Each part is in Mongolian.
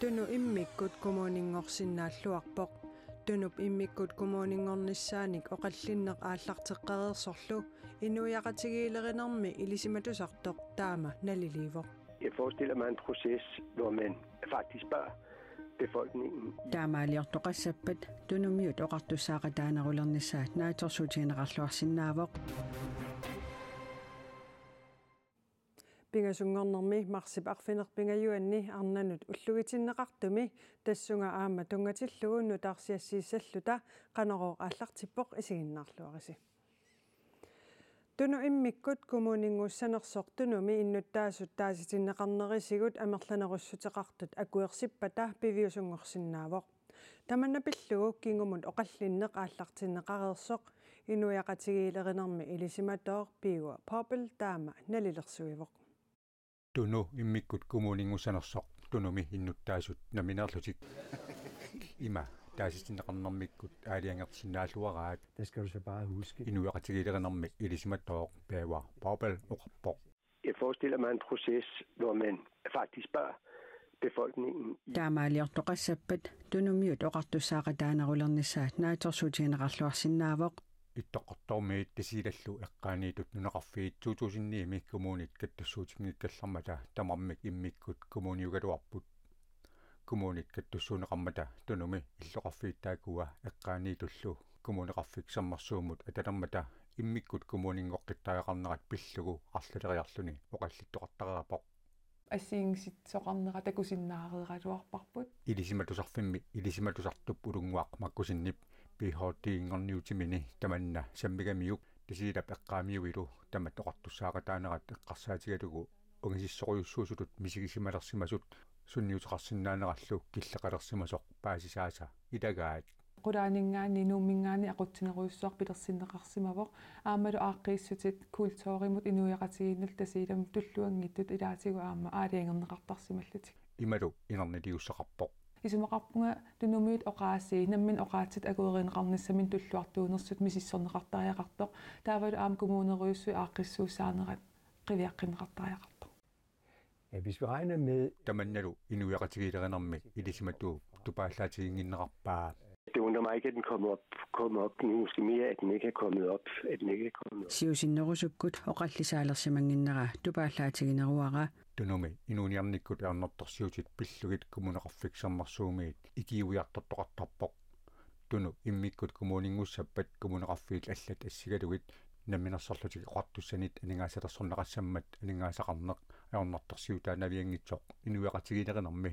tunu immikkut kumuninngorsinnaalluarpoq tunup immikkut kumuninngornissaanik oqallinneq aallarteqqareersorlu inuyaqatigiilerinermi ilisimatusartoq taama naliliivoq Jeg forestiller mig en proces, hvor man faktisk spørger befolkningen. Taamaaliortoqassappat tunummiut sinne naatorsuutiinerarluarsinnaavoq пигасунгорнэрми марсипарфинерпингаюанни арнанут уллугитиннеқартуми тассунга аама тунгатиллугунну таарсиассииссаллута канароо ааллартиппоқ исигиннаарлуариси туну иммиккут кумуунингуссанерсоқ тунуми иннуттаасут тааситиннеқарнерисигут амерланеруссутеқартут акуерсиппата пивиусунгорсиннаавоқ таманнапиллугу кингумут оқаллиннеқ ааллартиннеқареерсоқ инуяқатигиилеринерми илисиматоор пиуа попл таама налилерсуивоқ tunu immikut kumuningu sanorsoq tunumi innuttaasut naminerlutik ima taasissinneqarnermikkut aaliangersinnaalluaraat det skal du så bare huske inuaqatigilerinermik ilisimattoq paua paupal oqarpo jeg forestiller mig en proces hvor man faktisk bare befolkningen. Der er meget lært og ret du nu mødt og ret du sagde, at der er en rullerne sagt, nej, så så tjener ret sin navok, иттоққортормиит тасилаллу эққааниитут нунеқарфиитсуутусинни миккумуунит каттуссуутингиккаллармата тамармик иммиккут кумуниугалуарпут кумуунит каттуссуунеқармата тунуми иллоқарфииттаакуа эққааниитуллу кумунеқарфик саммарсуумут аталармата иммиккут кумуунингоққиттаақарнерат пиллугу арлалериарлуни оқаллиттоқартарапоқ ассингсит соқарнера такусиннаарералуарпарпут илисиматусарфимми илисиматусартуп улунгуақ маккусиннип пихортиингэрниутимини таманна саммигамиук тисиила пеққаамиуилу тама тоқартуссаақатаанерат эққарсаатигалугу унгисиссориуссуусулут мисигисималерсимасут сунниутеқарсиннаанераллу киллеқалерсимасоқ паасисааса илагаат qulaaninngaani nuumminngaani aqutsineriussuar pilersinneqarsimavoq aamalu aaqqiissutit kultoorimut inuiaqatigiinnal tasiilam tulluangittut ilaatigu aama aaliangerneqartarsimallutik imalu inerniligusseqarpoq исумақарпунга тунумиут оқаассии наммин оқаатсит агуеринеқарниссамин туллуартуунерсут мисиссорнеқартариақартоқ таавал аам коммунериуссу ааққиссуусаанерат қивиаққинеқартариақартоқ hvis vi regner med... Der man nu endnu er rettigere end om, i det som at du, du bare lader til ingen rappare. Det undrer mig ikke, at den kommer op, kommer op nu, måske mere, at den ikke er kommet op, at den ikke er kommet op. Siger sin norske gud, og rigtig sejler sig mange indre. Du bare lader til en ruere. Det er nu med, endnu en jamen ikke, der er nok, der siger sit billigt, kommuner og fik som er så med, ikke jo hjertet, der er der bog. Det er nu, i mig godt kommuner, ingen så bedt kommuner og fik, at det er sikkert ud, når man er så slet ikke ret, du sender ikke, at ingen er sådan noget sammen at ingen er sætter er nok, der siger, at er nævning i tog. Endnu er ret til, at jeg er nok med,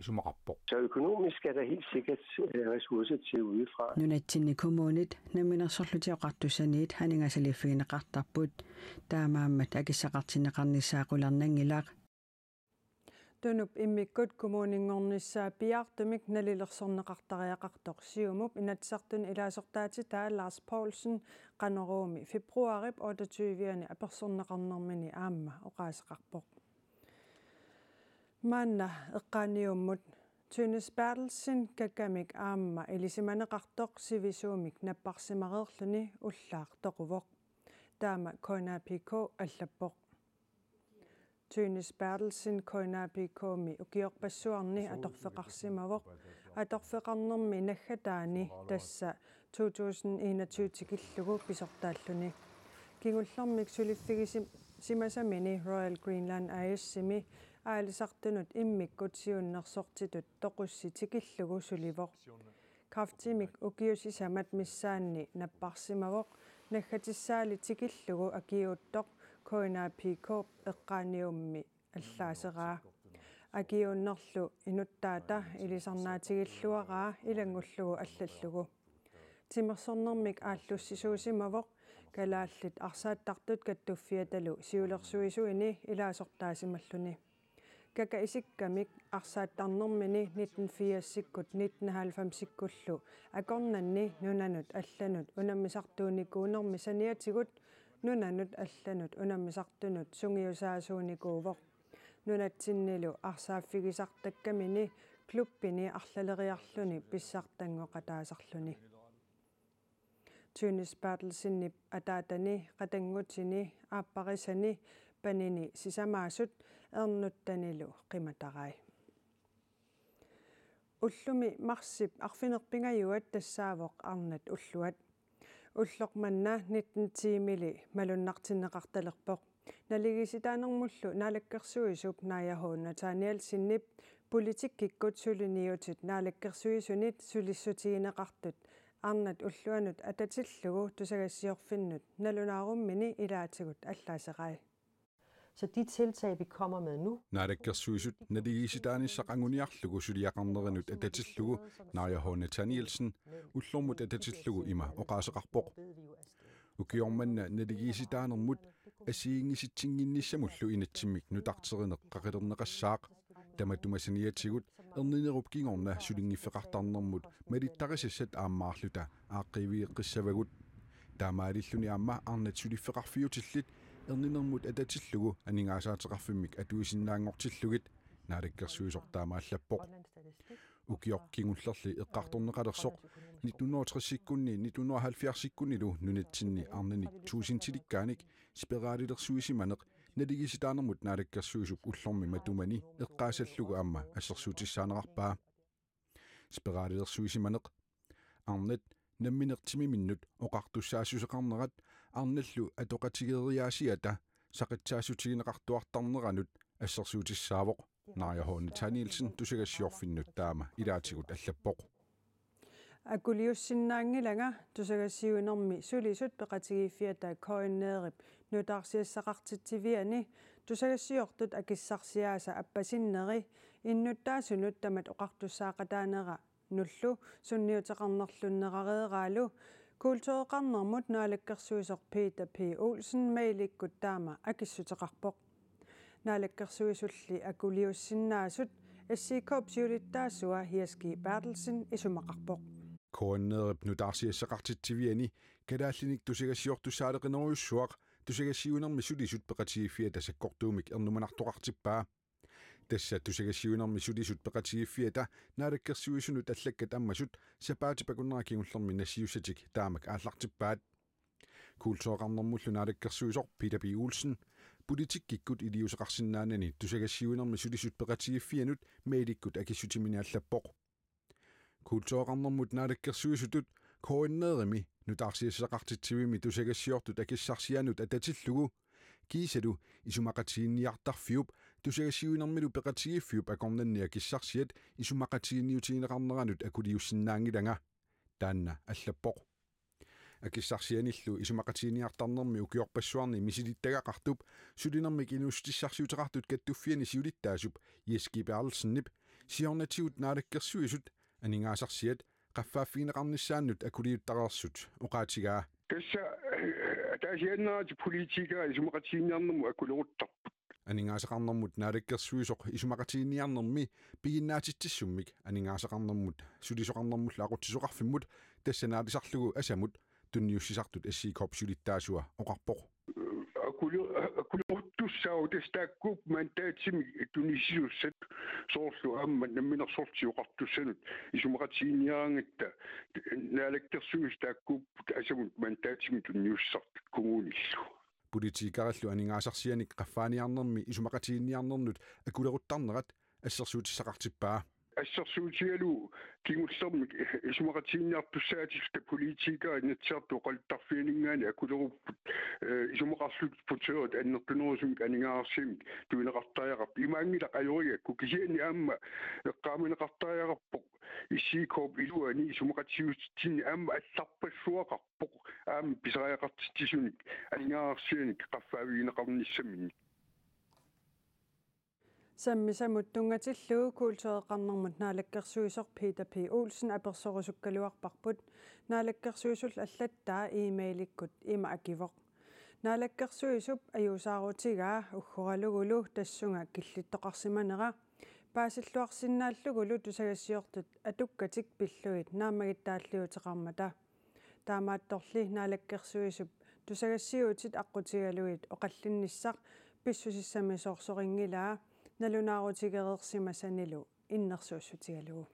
som rapport. Så økonomisk er der helt sikkert øh, ressourcer til udefra. Nu er det kommunet, nemlig så lytter jeg ret døsanet, han er så lige fin ret der bud, der er mamma, der kan se ret til rande sig og lande тунуп иммиккут коммууниннгорнissaa пиартумик налилерсорнеқартариақартор сиумуп инатсартун илаасортаати таалларс Паулсен канеруми фебруарип 28-виани аперсорнеқарнэрмини аама оқаасеқарпоқ maanna eqqaaniummut Tønnes Bertelsen kakkamik aamma elisimaneqartoq sivisuumik napparsimareerluni ullaartoquvoq taama Koinapiko allappoq Tønnes Bertelsen Koinapikomi ukiorpassuarni atorfeqarsimavoq atorfeqarnermi naggataani tassa 2021 tikillugu pisortaalluni kingullermik suliffigi simasamini Royal Greenland AS-simi аалисартунут иммиккут сиуннерсортитут тоқусситикиллугу суливоқ крафтимик укиуси самат миссаанни наппарсимавоқ наггатиссаали тикиллугу акиуттоқ коинапикоп эққааниумми аллаасераа акиуннерлу инуттаата илисарнаатигиллуараа илангуллугу аллаллугу тимерсорнэрмик ааллуссисуусимавоқ калааллит арсааттартут каттуффиаталу сиулерсуисуини илаасортаасималлуни какаисиккамик арсааттарнэрмини 1980-сиккут 1990-сиккуллу акорнанни нунанут алланут унаммисартууникуунэрми саниатигут нунанут алланут унаммисартунут сунгиусаасууникуувоқ нунатсиннилу арсааффигисартаккамини клуппини арлалериарлуни писсартанго катаасарлуни Tunis Bertelsinni атаатани катангутини ааппарисани панини сисамаасут ernuttanilu qimatarai ullumi marsip arfinerpingajuat tassaavoq arnat ulluat уллоқманна 19 тимили малуннартиннеқарталерпоқ налигиситаанермуллу наалаккерсуисуп наяхуунна тааниал синнип политик киккут сулиниутит наалаккерсуисунит сулиссутигинеқартут арнат уллуанут ататиллугу тусагассиорфиннут налунааруммини илаатигут аллаасерай Så de tiltag, vi kommer med nu... Narikkassuisut, Nadigisidani Saranguniarlugu, Sydiakandarenut, Adatislugu, Naja H. Nathanielsen, Utlumut Adatislugu ima, Oqasaqarpoq. Ukiormanna, Nadigisidanermut, Asiingisittinginnissamullu inatsimiq, Nutarterineq, Qaqilernaqassaaq, er Erninerupkingorna, Sulingifiqartarnermut, Malittarisiссat aammaarluta, Aaqqiviiqqissavagut, Taamaadilluni aamma, Arnat Suliffiqarfiutillit, ерниnermut atatilllugu aningaasaateqarfimik atuisinnaangortillugit naalikkersuisortaamaalлаппоқ укиоркингуллерли эққарторнеқалерсоқ 1960-иккунни 1970-иккуннилу нунатсинни арнаник туусинтиликкааник спиралилерсуисиманеқ налигиситаанермут наалаккерсуисук уллорми матумани эққаасаллугу амма ассерсуутиссаанеқарпаа спиралилерсуисиманеқ арнат намминертимиминнут оқартуссаасусеқарнерат арналлу атоқатигериашиата сақитсаасутигинеқартуартарнеранут ассерсуутиссаавоқ Nej, jeg har en tænil, sådan du skal sige, at finde nyt dame. I dag til at lade på. Jeg kunne lige sin nange længere. Du skal sige, at vi så lige sødt på rettig i fjert, der er køjen nedre. Nu er der siger sig ret til tv'erne. Du skal sige, at jeg kan sige, at jeg er sig på sin nedre. I nyt dag, så nyt dem, at du rettig sager dig nedre. Nu er det så nyt, at jeg rettig nedre Kultuuqarnermut Peter P Olsen mailikkut taama akissuteqarpoq. Naalakkersuisulli akuliussinnaasut SCK-psiulittaasua Hiaski Bertelsen isumaqarpoq. Koornerep nudarsi saqartit tiviani kadaallinik tusigasiortussaaleqinoriussuaq tusigasiunermi sulisut peqatiiffia tasakkortuumik ernumanartoqartippaa tässä tusikasiunarmissulisut peqatiiffiata naalakkersuisunut allakkat ammasut sapaatipakunnaakiungullermin assiussatik taamak aallartippaat kuulsooqarnermullu naalakkersuisor Peter B. Olsen politikkikkut iliuseqarsinnaanani tusikasiunarmissulisut peqatiiffianut meelikkut akissutimiñaallappoq kuulsooqarnermut naalakkersuisutut koinneerimi нутаарсиассақартитсивими тусагассиортут акиссарсианут ататиллугу кисалу исумақатиинниартарфиуп тусагасиуинэрмилу пеқатигиффиуп акорнанниа киссарсиат исумақатигинниутигинеқарнеранут акулиуссинаангилага таанна аллаппоқ акиссарсианиллу исумақатигиниартарнерми укиорпассуарни мисилиттагақартуп сулинермик инуустиссарсиутеқартут каттуффиани сиулиттаасуп иэскиперлсиннип сиорнатигут наалаккерсуисут анингаасарсиат qaffaafiineqarnissaannut akuliuttaqarsut oqaatigaa тасса таасианнаати политика исумақатигиннарнэрму акулуруттарпу is aningaasakarnermut narikkersuisoq isumaqatigniarnermi piginnaatittissummik aningaasakarnermut sulisoqarnermulla aqutsisoqarfimmut tassanaatisarlugu asamut tunniussisartut sc corp sulittaasua oqarpoq akuli akulimuttussaa testaakkuup mantaatsimi e tunissisussat soorlu amma namminersorti oqartussanut isumaqatigniaranngatta naalakkersuis taakkuup asamut mantaatsimi tunniussart kumuunillu politiikarallu aningaasarsianik qaffaaniarnermi isumaqatiinniarnernut akuleruttarnerat assersuutissaqartippaa أسر سوتيالو كي مستم إسمو غاتين ناتو ساتي في تبوليتيكا نتشاط وقال تفيني مان أكو دغو إسمو غاسلو تبوتشوت أن نتنوزم كان ناسم دون غطايا إما أمي لقا يوية كو كيزيني أما قامن غطايا غب إسي كوب إلو أني إسمو غاتين ستين أما أتلاب شوا أم بزغايا غطي تيسوني أن ناسين كقفاوين غب نسمينك саммисамут тунгатиллуу куулсеэқарнэрмут наалаккерсуисор питер п уулсен аперсорусуккалуарпарпут наалаккерсуисул аллаттаа имейликкут има акивоқ наалаккерсуисуп аюусаарутигаа уггоралугулу тассунга киллиттоқарсиманера паасиллуарсинааллугулу тусагассиортут атуккатик пиллуит наамагиттааллиутеқармата таамаатторли наалаккерсуисуп тусагассиуутит аққутигалуит оқаллинниссақ писсусиссами соорсорингилаа налунаарутигереерсимасанилу иннэрсууссутигалугу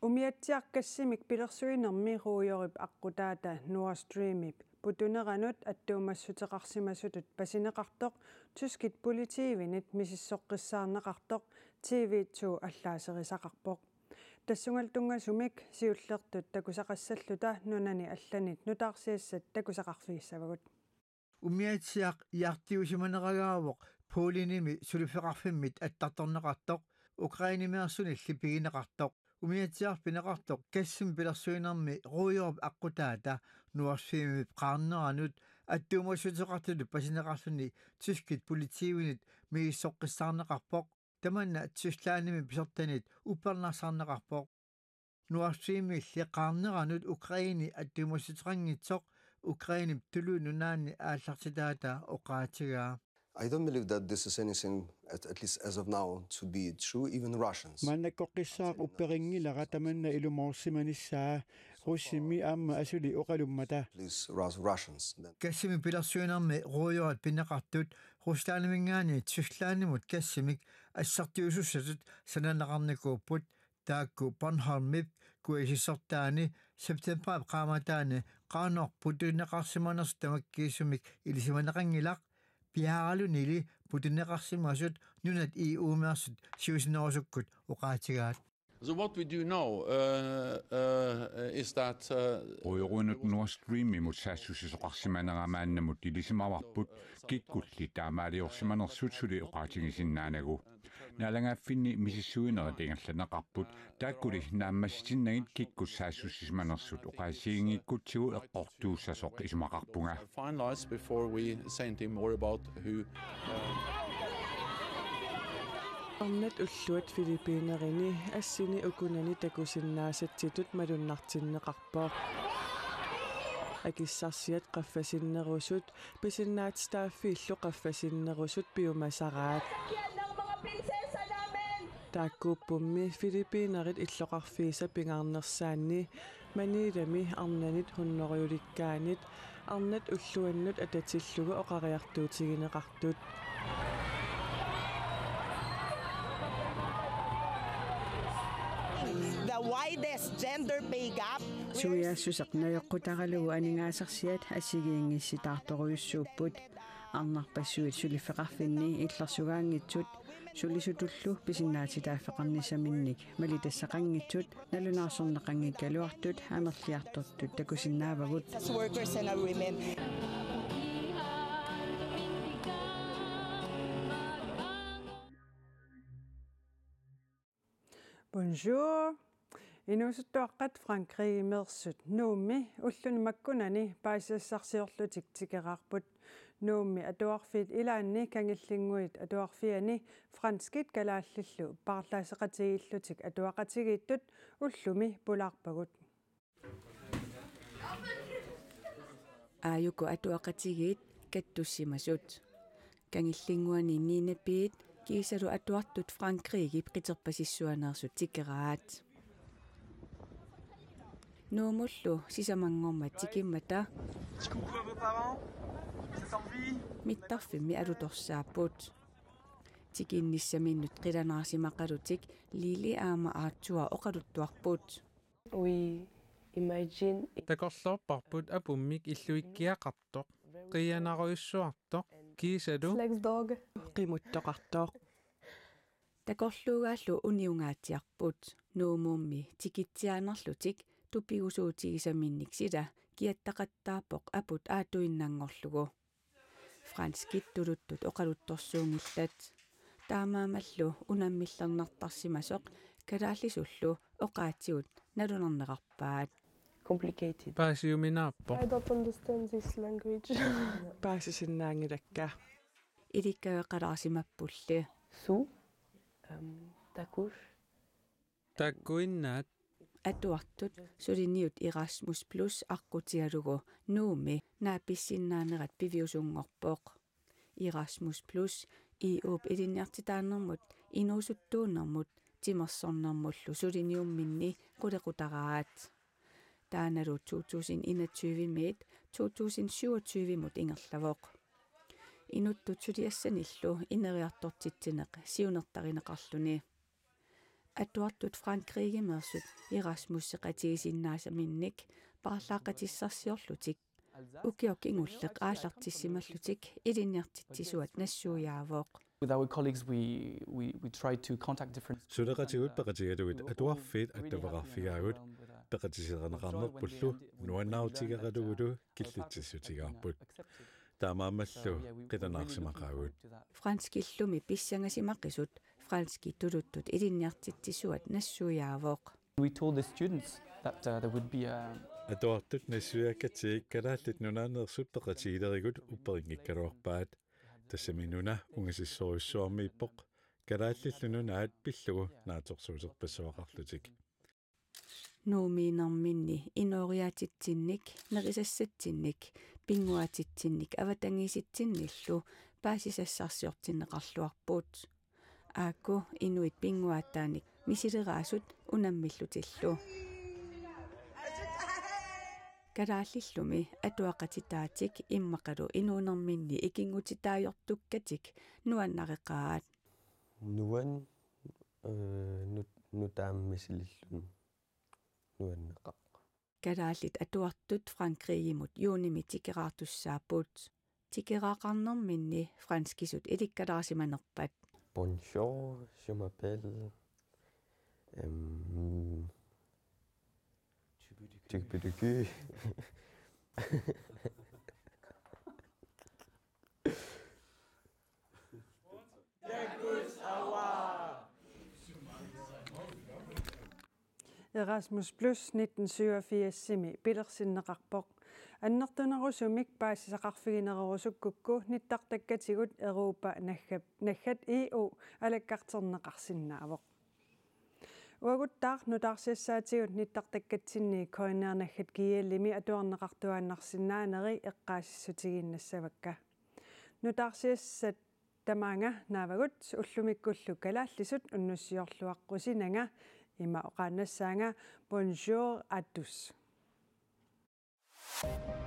умиатсиаркассимик пилэрсуинэрмируйорип аққутаата нуа стримип путунеранут аттуумассутеқарсимасутут пасинеқартоқ тускит политивинит мисиссоққиссаарнеқартоқ тв2 аллаасерисақарпоқ тассунгалтунгасумик сиуллертут такусақассаллута нунани алланит нутаарсиассат такусақарфииссавагут умиатсиақ иартиусиманерагаавоқ пуулиними сулиффеқарфиммит аттарторнеқартоқ украинимиарсуни липигинеқартоқ умиатсиар пинеқартоқ кассим пилэрсуинарми руйорп аққутаата нуарсиими қаарнеранут аттуумассутеқартулу пасинеқарсуни тискит политивинит мииссоққиссаарнеқарпоқ таманна тсуслааними писертанит уппернаарсаарнеқарпоқ нуарсиими лиқарнеранут украини аттуумассутеқангитсоқ украинип тулу нунаани ааллартитаата оқаатигаа I don't believe that this is anything—at least as of now—to be Manako kisa uperingi larataman na ilumorsimani sa hosimi am asuli okalumata. Käsimi pilasyönämme rojoat pinnakartut ruslaanemingani ko käsimik assartiususatut ko taakku panharmip ku esisartaani september qaamataani qaanoq putuinaqarsimanersu tamakkiisumik ilisimanaqangilaq пиааралунили путинеқарсимасут нунат иуумеарсут сиусинерусуккут оқаатигаат So what we do now uh, uh, is that uh, Oyorunut Nord Stream imut saassusisoqarsimanaamaannamut ilisimavarput kitkulli taamaaliorsimanersutsuli oqaatigisinnaanagu naalangaaffinni misissuinera tingerlaneqarput taakkuli naammasitinnagit kikkut saassussismanersut oqaasiiginngiikkutsigu eqqortuussasoq isumaqarpunga finalize before we say anything more about who uh, Арнат уллуат филиппинерини ассини укунани такусиннаасатситут малуннартиннеқарпаа акиссарсиат қаффасиннерусут писиннаатстааффи иллу қаффасиннерусут пиумасараат таккуппумми филиппинерит иллоқарфииса пингаарнерсаанни манилами арнанит хуннориуликкаанит арнат уллуаннут ататиллугу оқариартуутигинеқартут widest gender pay gap. Suya susak na yaku tagalu ani nga saksiyat asiging si tato ko yusupot ang nakpasuit sulifakafin ni itlasugang itut Suli su tullu bisin na si daifakan ni sa minnik. Malita sa kangitut, nalunasong na kangigaluatut, amatliatotut, takusin na bagut. As workers and our women. Bonjour. инуусуттуаққат франкрии мерсут нуумми уллунамаккунани паисассарсиорлутик тикераарпут нуумми атуарфиит илаанни кангиллингуит атуарфиани франскит калааллиллу парлаасеқатигииллутик атуақатигииттут уллуми пулаарпагут ааюку атуақатигиит каттуссимасут кангиллингуани нинапиит кисалу атуартут франкрииги притерпасиссуанерсут тикераат нуумуллу сисамангорма тикиммата миттарфимми алуторсааппут тикинниссаминнут қиланаарсимақалутик лили аама аатсуа оқалуттуарпут we imagine такорлоорпарпут апуммик иллуиккиақартоқ қиянаройуссуартоқ кисалу flex dog қимуттоқартоқ такорлуугааллу униунгаатиарпут нуумуумми тикитсиаанерлутик туппигусуутигисаминниксила киаттақаттааппоқ апут аатуиннаангорлугу франц киттулуттут оқалутторсуунгуллат таамаамаллу унаммиллернартарсимасоқ калааллисуллу оқаатсигут налунернеқарпаат complicated. Pääsiuminaappo. I don't understand this language. Pääsisin näängirekkä. Ilikkä karasimappulli. Su. Um, takus. Takuinnaat атуартут сулиниут Erasmus+ аққутиалугу нууми нааписсиннаанерат пивиусунгорпооқ Erasmus+ EUP илинниартитааннэрмут инуусуттууннэрмут тимерсорнэрмуллу сулиниумминни кулеқутараат тааналу 2021 мит 2027 мут ингерлавоқ инуттутсулиассаниллу инериартортитсинеқ сиунертаринеқарлуни атуартут франкригимерсут Erasmus qatigisinnaasamiinnik parlaaqatissarsiorlutik ukiok ingulleq aallartissimаллутик илинниартитсисуат нассууяавооқ With our colleagues, we, we, we try to contact different... Sudaqatigut paqatigaduit atuarfiit attavaqarfigagut Frans nuannautigalugudu mi таамаамаллу a франскиллуми писсанgasимаққисут afghanski turutut irinjaktit tisuat nassujaavok. We told the students that uh, there would be uh, a A dortut nesuja katsi kadatit nuna nersutpaka tiidarigut upparingi karokpaat. Tässä minuna ungesi soi suomi nuna näet pillu naatok suusut pesuakahtutik. Nuumi nam minni inoriatit tinnik, narisessit tinnik, pinguatit tinnik, avatangisit tinnillu, pääsisessä asjortin аакку инуит пингуаттааник мисилераасут унаммиллутиллу калааллиллуми атуақатитаатик иммақалу инуунэрминни икингутитаайортуккатик нуаннарекаат нуан э нутааммисиллиллун нуаннеқақ калааллит атуартут франкриимут юуними тикераартуссааппут тикераақарнэрминни франскисут иликкалаарсиманерпат Bonjour, je m'appelle... Øhm, euh, Tykkebydyky. Erasmus Plus 1987 semi Billersen rapport аннэртунерусумик паасисақарфигинерерусуккукку ниттартаккатигут эруупа наггап наггат иу алаккартернеқарсинаавоқ уагуттаар нутаарсиссаатигут ниттартаккатсинни коинернаггат киеллими атуарнеқартуааннарсинаанери эққаассутигиннассавакка нутаарсиссат тамаанга наавагут уллумиккуллукала аллисут уннуссиорлуаққусинага има оқаанассаанга бонжур атус Thank you.